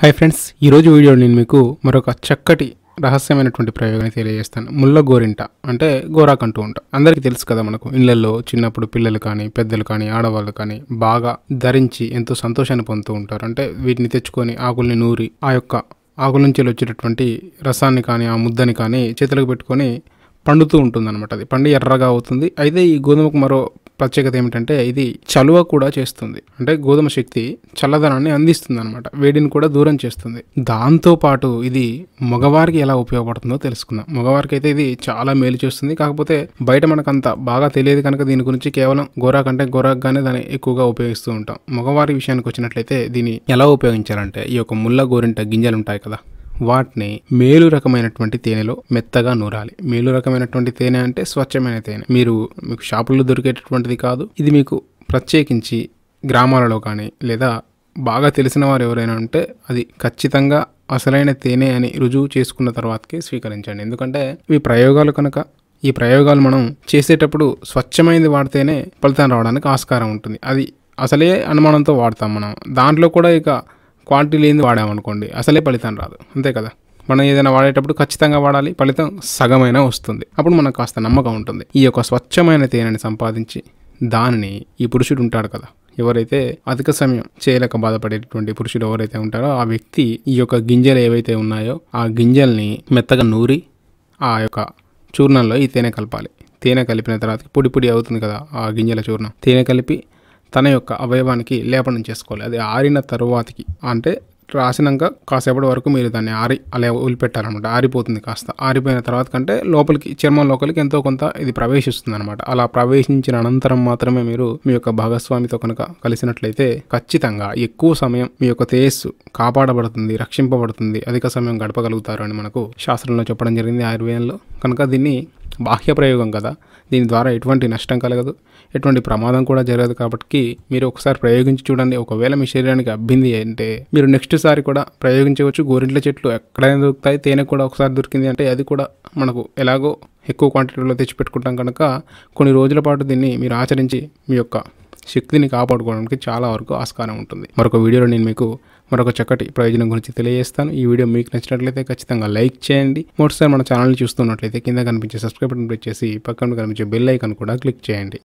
hi friends ఈరోజు video నేను మీకు మరొక చక్కటి రహస్యమైనటువంటి ప్రయోగాన్ని తెలియజేస్తాను ముళ్ళ గోరింట అంటే గోరాక్ అంటూ ఉంటాం అందరికీ తెలుసు కదా మనకు ఇళ్లలో చిన్నప్పుడు పిల్లలు కానీ పెద్దలు కానీ ఆడవాళ్ళు కానీ బాగా ధరించి ఎంతో సంతోషాన్ని పొందుతూ ఉంటారు అంటే వీటిని తెచ్చుకొని ఆకుల్ని నూరి ఆ యొక్క ఆకుల నుంచి వచ్చేటటువంటి రసాన్ని కానీ ఆ ముద్దని కానీ చేతులకు పెట్టుకొని పండుతూ ఉంటుంది అది పండి ఎర్రగా అవుతుంది అయితే ఈ గోధుమకు మరో ప్రత్యేకత ఏమిటంటే ఇది చలువ కూడా చేస్తుంది అంటే గోధుమ శక్తి చల్లదనాన్ని అందిస్తుంది అనమాట వేడిని కూడా దూరం చేస్తుంది దాంతోపాటు ఇది మగవారికి ఎలా ఉపయోగపడుతుందో తెలుసుకుందాం మగవారికి అయితే ఇది చాలా మేలు చేస్తుంది కాకపోతే బయట మనకంత బాగా తెలియదు కనుక దీని గురించి కేవలం గోరా కంటే గోరాగానే దాన్ని ఎక్కువగా ఉపయోగిస్తూ ఉంటాం మగవారి విషయానికి వచ్చినట్లయితే దీన్ని ఎలా ఉపయోగించాలంటే ఈ యొక్క ముళ్ళ గోరింట గింజలు ఉంటాయి కదా వాటిని మేలు రకమైనటువంటి తేనెలో మెత్తగా నూరాలి మేలు రకమైనటువంటి తేనె అంటే స్వచ్ఛమైన తేనె మీరు మీకు షాపుల్లో దొరికేటటువంటిది కాదు ఇది మీకు ప్రత్యేకించి గ్రామాలలో కానీ లేదా బాగా తెలిసిన వారు ఎవరైనా ఉంటే అది ఖచ్చితంగా అసలైన తేనె అని రుజువు చేసుకున్న తర్వాతకి స్వీకరించండి ఎందుకంటే ఇవి ప్రయోగాలు కనుక ఈ ప్రయోగాలు మనం చేసేటప్పుడు స్వచ్ఛమైనది వాడితేనే ఫలితం రావడానికి ఆస్కారం ఉంటుంది అది అసలే అనుమానంతో వాడతాం మనం దాంట్లో కూడా ఇక క్వాంటిటీ లేని వాడామనుకోండి అసలే ఫలితం రాదు అంతే కదా మనం ఏదైనా వాడేటప్పుడు ఖచ్చితంగా వాడాలి ఫలితం సగమైనా వస్తుంది అప్పుడు మనకు కాస్త నమ్మకం ఉంటుంది ఈ యొక్క స్వచ్ఛమైన తేనెని సంపాదించి దానిని ఈ పురుషుడు ఉంటాడు కదా ఎవరైతే అధిక సమయం చేయలేక బాధపడేటటువంటి పురుషుడు ఎవరైతే ఉంటారో ఆ వ్యక్తి ఈ యొక్క గింజలు ఏవైతే ఉన్నాయో ఆ గింజల్ని మెత్తగా నూరి ఆ యొక్క చూర్ణంలో ఈ తేనె కలపాలి తేనె కలిపిన తర్వాత పొడి పొడి అవుతుంది కదా ఆ గింజల చూర్ణం తేనె కలిపి తన యొక్క అవయవానికి లేపనం చేసుకోవాలి అది ఆరిన తరువాతకి అంటే రాసినాక కాసేపటి వరకు మీరు దాన్ని ఆరి అలా వదిలిపెట్టాలన్నమాట ఆరిపోతుంది కాస్త ఆరిపోయిన తర్వాత కంటే లోపలికి చర్మం లోపలికి ఎంతో కొంత ఇది ప్రవేశిస్తుంది అనమాట అలా ప్రవేశించిన అనంతరం మాత్రమే మీరు మీ యొక్క భాగస్వామితో కనుక కలిసినట్లయితే ఖచ్చితంగా ఎక్కువ సమయం మీ యొక్క తేజస్సు కాపాడబడుతుంది రక్షింపబడుతుంది అధిక సమయం గడపగలుగుతారు అని మనకు శాస్త్రంలో చెప్పడం జరిగింది ఆయుర్వేదంలో కనుక దీన్ని బాహ్య ప్రయోగం కదా దీని ద్వారా ఎటువంటి నష్టం కలగదు ఎటువంటి ప్రమాదం కూడా జరగదు కాబట్టి మీరు ఒకసారి ప్రయోగించి చూడండి ఒకవేళ మీ శరీరానికి అబ్బింది అంటే మీరు నెక్స్ట్ సారి కూడా ప్రయోగించవచ్చు గోరింట్ల చెట్లు ఎక్కడైనా దొరుకుతాయి తేనె కూడా ఒకసారి దొరికింది అంటే అది కూడా మనకు ఎలాగో ఎక్కువ క్వాంటిటీలో తెచ్చిపెట్టుకుంటాం కనుక కొన్ని రోజుల పాటు దీన్ని మీరు ఆచరించి మీ యొక్క శక్తిని కాపాడుకోవడానికి చాలా వరకు ఆస్కారం ఉంటుంది మరొక వీడియోలో నేను మీకు మరొక చక్కటి ప్రయోజనం గురించి తెలియజేస్తాను ఈ వీడియో మీకు నచ్చినట్లయితే ఖచ్చితంగా లైక్ చేయండి మరోసారి మన ఛానల్ని చూస్తున్నట్లయితే కింద కనిపించే సబ్స్క్రైబ్ బటన్ ప్రెస్ చేసి పక్కన కనిపించే బెల్ ఐకాన్ కూడా క్లిక్ చేయండి